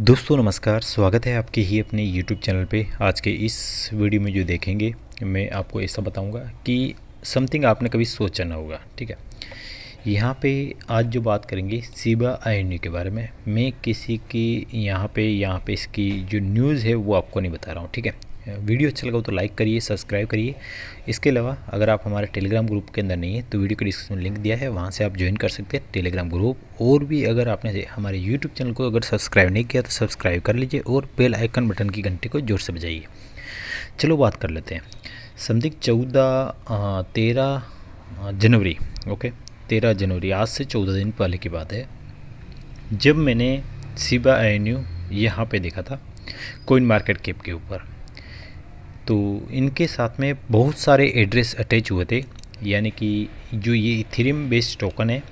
दोस्तों नमस्कार स्वागत है आपके ही अपने YouTube चैनल पे आज के इस वीडियो में जो देखेंगे मैं आपको ऐसा बताऊंगा कि समथिंग आपने कभी सोचा ना होगा ठीक है यहाँ पे आज जो बात करेंगे सीबा आई के बारे में मैं किसी की यहाँ पे यहाँ पे इसकी जो न्यूज़ है वो आपको नहीं बता रहा हूँ ठीक है वीडियो अच्छा लगा तो लाइक करिए सब्सक्राइब करिए इसके अलावा अगर आप हमारे टेलीग्राम ग्रुप के अंदर नहीं है तो वीडियो के डिस्क्रिप्शन में लिंक दिया है वहाँ से आप ज्वाइन कर सकते हैं टेलीग्राम ग्रुप और भी अगर आपने हमारे यूट्यूब चैनल को अगर सब्सक्राइब नहीं किया तो सब्सक्राइब कर लीजिए और बेल आइकन बटन की घंटे को जोर से बजाइए चलो बात कर लेते हैं संदिग्ध चौदह तेरह जनवरी ओके तेरह जनवरी आज से चौदह दिन पहले की बात है जब मैंने सिबा एवेन्यू यहाँ पे देखा था कोइन मार्केट कैप के ऊपर तो इनके साथ में बहुत सारे एड्रेस अटैच हुए थे यानी कि जो ये इथेरियम बेस्ड टोकन है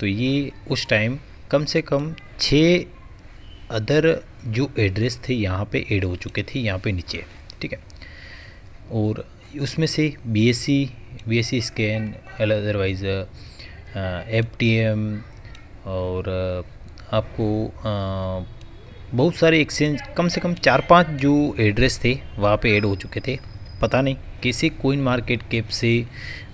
तो ये उस टाइम कम से कम छः अदर जो एड्रेस थे यहाँ पे ऐड हो चुके थे यहाँ पे नीचे ठीक है और उसमें से B S C B S C scan otherwise F T M और uh, आपको आ, uh, बहुत सारे एक्सचेंज कम से कम चार पांच जो एड्रेस थे वहाँ पे ऐड हो चुके थे पता नहीं कैसे कोइन मार्केट कैप से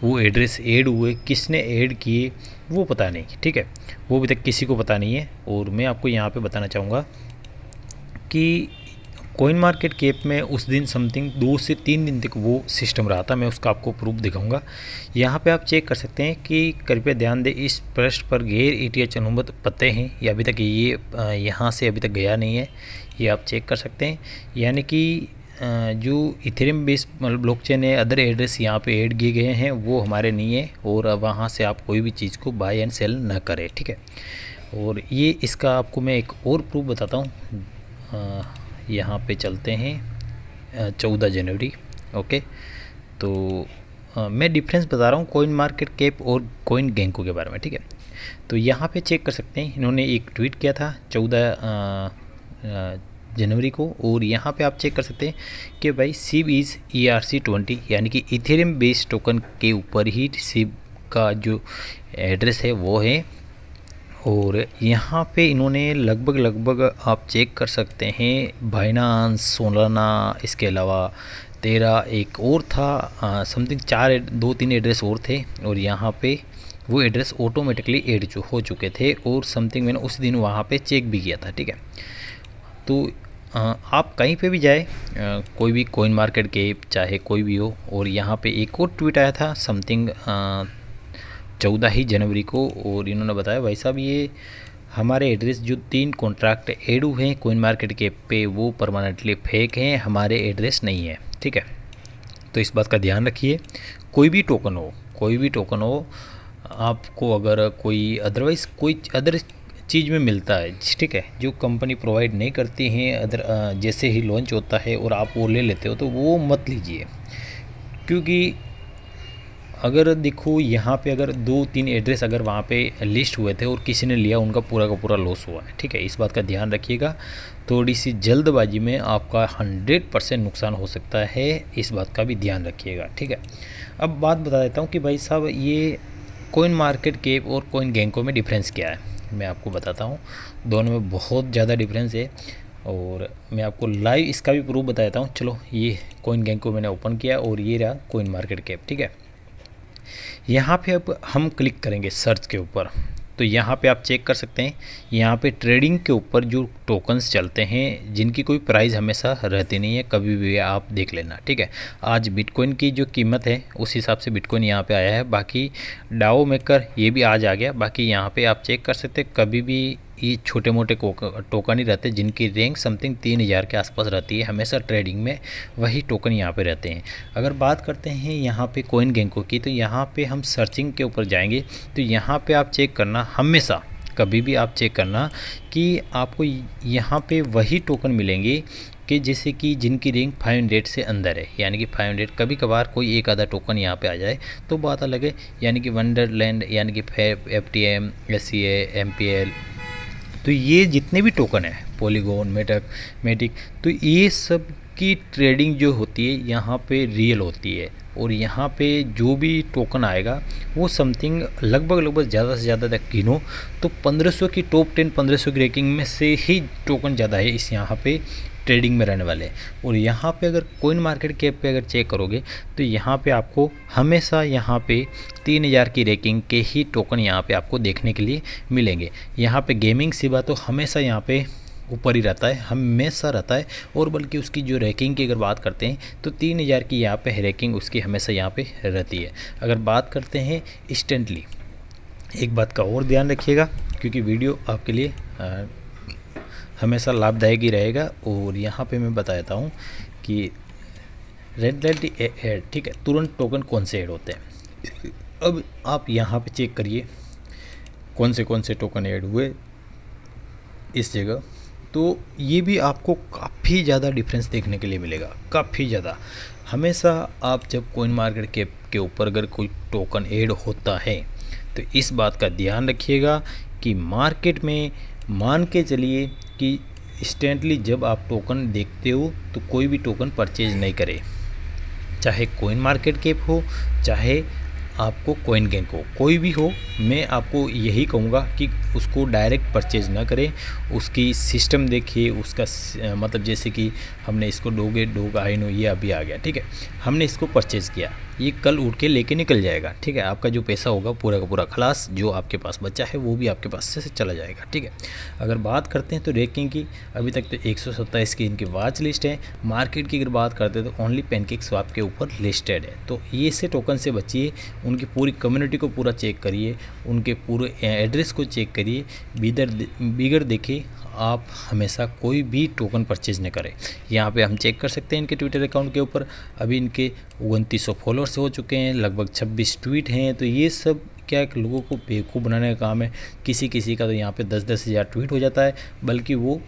वो एड्रेस ऐड हुए किसने ऐड किए वो पता नहीं ठीक है वो अभी तक किसी को पता नहीं है और मैं आपको यहाँ पे बताना चाहूँगा कि कोइन मार्केट केप में उस दिन समथिंग दो से तीन दिन तक वो सिस्टम रहा था मैं उसका आपको प्रूफ दिखाऊंगा यहाँ पे आप चेक कर सकते हैं कि कृपया ध्यान दें इस प्रश्न पर गैर ई टी अनुमत पते हैं या अभी तक ये यहाँ से अभी तक गया नहीं है ये आप चेक कर सकते हैं यानी कि जो इथेरियम बेस मतलब ब्लॉक चेन है अदर एड्रेस यहाँ पे ऐड किए गए हैं वो हमारे नहीं है और वहाँ से आप कोई भी चीज़ को बाय एंड सेल ना करें ठीक है और ये इसका आपको मैं एक और प्रूफ बताता हूँ यहाँ पे चलते हैं चौदह जनवरी ओके तो आ, मैं डिफरेंस बता रहा हूँ कोइन मार्केट कैप और कोइन गेंको के बारे में ठीक है तो यहाँ पे चेक कर सकते हैं इन्होंने एक ट्वीट किया था चौदह जनवरी को और यहाँ पे आप चेक कर सकते हैं कि भाई SHIB is E R C twenty यानी कि इथेरियम बेस्ड टोकन के ऊपर ही सिब का जो एड्रेस है वो है और यहाँ पे इन्होंने लगभग लगभग आप चेक कर सकते हैं बाइनांस सोलाना इसके अलावा तेरा एक और था समथिंग चार दो तीन एड्रेस और थे और यहाँ पे वो एड्रेस ऑटोमेटिकली एड हो चुके थे और समथिंग मैंने उस दिन वहाँ पे चेक भी किया था ठीक है तो आप कहीं पे भी जाए कोई भी कोइन मार्केट के चाहे कोई भी हो और यहाँ पे एक और ट्वीट आया था समथिंग चौदह ही जनवरी को और इन्होंने बताया भाई साहब ये हमारे एड्रेस जो तीन कॉन्ट्रैक्ट एडू हैं कोइन मार्केट के पे वो परमानेंटली फेक हैं हमारे एड्रेस नहीं है ठीक है तो इस बात का ध्यान रखिए कोई भी टोकन हो कोई भी टोकन हो आपको अगर कोई अदरवाइज़ कोई अदर चीज़ में मिलता है ठीक है जो कंपनी प्रोवाइड नहीं करती हैं अदर जैसे ही लॉन्च होता है और आप वो ले लेते हो तो वो मत लीजिए क्योंकि अगर देखो यहाँ पे अगर दो तीन एड्रेस अगर वहाँ पे लिस्ट हुए थे और किसी ने लिया उनका पूरा का पूरा लॉस हुआ है ठीक है इस बात का ध्यान रखिएगा थोड़ी सी जल्दबाजी में आपका हंड्रेड परसेंट नुकसान हो सकता है इस बात का भी ध्यान रखिएगा ठीक है अब बात बता देता हूँ कि भाई साहब ये कोइन मार्केट कैप और कोइन गैंको में डिफ्रेंस क्या है मैं आपको बताता हूँ दोनों में बहुत ज़्यादा डिफरेंस है और मैं आपको लाइव इसका भी प्रूफ बता देता हूँ चलो ये कोइन गैंको को मैंने ओपन किया और ये रहा कोइन मार्केट कैप ठीक है यहाँ पे अब हम क्लिक करेंगे सर्च के ऊपर तो यहाँ पे आप चेक कर सकते हैं यहाँ पे ट्रेडिंग के ऊपर जो टोकन्स चलते हैं जिनकी कोई प्राइस हमेशा रहती नहीं है कभी भी आप देख लेना ठीक है आज बिटकॉइन की जो कीमत है उस हिसाब से बिटकॉइन यहाँ पे आया है बाकी डाओ मेकर ये भी आज आ गया बाकी यहाँ पे आप चेक कर सकते कभी भी ये छोटे मोटे टोकन ही रहते हैं जिनकी रैंक समथिंग तीन हज़ार के आसपास रहती है हमेशा ट्रेडिंग में वही टोकन यहाँ पे रहते हैं अगर बात करते हैं यहाँ पे कोइन गेंको की तो यहाँ पे हम सर्चिंग के ऊपर जाएंगे तो यहाँ पे आप चेक करना हमेशा कभी भी आप चेक करना कि आपको यहाँ पर वही टोकन मिलेंगे कि जैसे कि जिनकी फाइव 500 से अंदर है यानी कि 500 कभी कभार कोई एक आधा टोकन यहाँ पे आ जाए तो बात अलग है यानी कि वंडरलैंड यानी कि F T M S C M P L तो ये जितने भी टोकन है पोलीगोन मेटक मेटिक तो ये सब की ट्रेडिंग जो होती है यहाँ पे रियल होती है और यहाँ पे जो भी टोकन आएगा वो समथिंग लगभग लगभग ज़्यादा से ज़्यादा तक गिनो तो 1500 की टॉप 10 1500 की रैंकिंग में से ही टोकन ज़्यादा है इस यहाँ पे ट्रेडिंग में रहने वाले हैं और यहाँ पे अगर कोइन मार्केट कैप पे अगर चेक करोगे तो यहाँ पे आपको हमेशा यहाँ पे तीन हज़ार की रैंकिंग के ही टोकन यहाँ पे आपको देखने के लिए मिलेंगे यहाँ पे गेमिंग सिवा तो हमेशा यहाँ पे ऊपर ही रहता है हमेशा रहता है और बल्कि उसकी जो रैकिंग की अगर बात करते हैं तो तीन हज़ार की यहाँ पे रैकिंग उसकी हमेशा यहाँ पे रहती है अगर बात करते हैं इंस्टेंटली एक बात का और ध्यान रखिएगा क्योंकि वीडियो आपके लिए हमेशा लाभदायक ही रहेगा और यहाँ पे मैं बताता हूँ कि रेड लाइट एड ठीक है तुरंत टोकन कौन से ऐड होते हैं अब आप यहाँ पे चेक करिए कौन से कौन से टोकन ऐड हुए इस जगह तो ये भी आपको काफ़ी ज़्यादा डिफरेंस देखने के लिए मिलेगा काफ़ी ज़्यादा हमेशा आप जब कोइन मार्केट के के ऊपर अगर कोई टोकन ऐड होता है तो इस बात का ध्यान रखिएगा कि मार्केट में मान के चलिए कि इंस्टेंटली जब आप टोकन देखते हो तो कोई भी टोकन परचेज नहीं करे चाहे कोइन मार्केट कैप हो चाहे आपको कोइन गैंक हो कोई भी हो मैं आपको यही कहूँगा कि उसको डायरेक्ट परचेज ना करें उसकी सिस्टम देखिए उसका मतलब जैसे कि हमने इसको डोगे डोग आइनो ये अभी आ गया ठीक है हमने इसको परचेज़ किया ये कल उठ के लेके निकल जाएगा ठीक है आपका जो पैसा होगा पूरा का पूरा खलास जो आपके पास बच्चा है वो भी आपके पास से चला जाएगा ठीक है अगर बात करते हैं तो रेकिंग की अभी तक तो एक की इनकी वाच लिस्ट है मार्केट की अगर बात करते हैं तो ओनली पेनकेक स्वाप के ऊपर लिस्टेड है तो ये से टोकन से बचिए उनकी पूरी कम्युनिटी को पूरा चेक करिए उनके पूरे एड्रेस को चेक करिए बिगड़ देखिए आप हमेशा कोई भी टोकन परचेज न करें यहाँ पे हम चेक कर सकते हैं इनके ट्विटर अकाउंट के ऊपर अभी इनके उनतीस फॉलोअर्स हो चुके हैं लगभग छब्बीस ट्वीट हैं तो ये सब क्या एक लोगों को बेवकूफ़ बनाने का काम है किसी किसी का तो यहाँ पे दस दस हज़ार ट्वीट हो जाता है बल्कि वो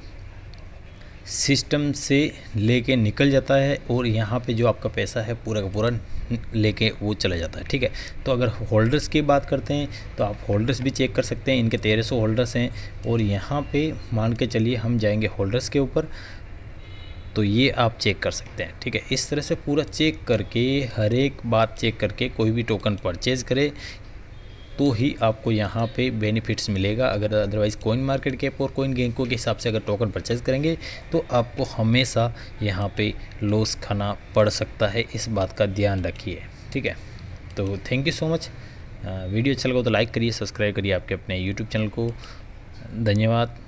सिस्टम से लेके निकल जाता है और यहाँ पे जो आपका पैसा है पूरा का पूरा लेके वो चला जाता है ठीक है तो अगर होल्डर्स की बात करते हैं तो आप होल्डर्स भी चेक कर सकते हैं इनके तेरह सौ होल्डर्स हैं और यहाँ पे मान के चलिए हम जाएंगे होल्डर्स के ऊपर तो ये आप चेक कर सकते हैं ठीक है इस तरह से पूरा चेक करके हर एक बात चेक करके कोई भी टोकन परचेज़ करे तो ही आपको यहाँ पे बेनिफिट्स मिलेगा अगर अदरवाइज़ कोइन मार्केट कैप और कोइन गेंको के हिसाब से अगर टोकन परचेज़ करेंगे तो आपको हमेशा यहाँ पे लॉस खाना पड़ सकता है इस बात का ध्यान रखिए ठीक है तो thank you so much video अच्छा लगा तो लाइक करिए सब्सक्राइब करिए आपके अपने यूट्यूब चैनल को धन्यवाद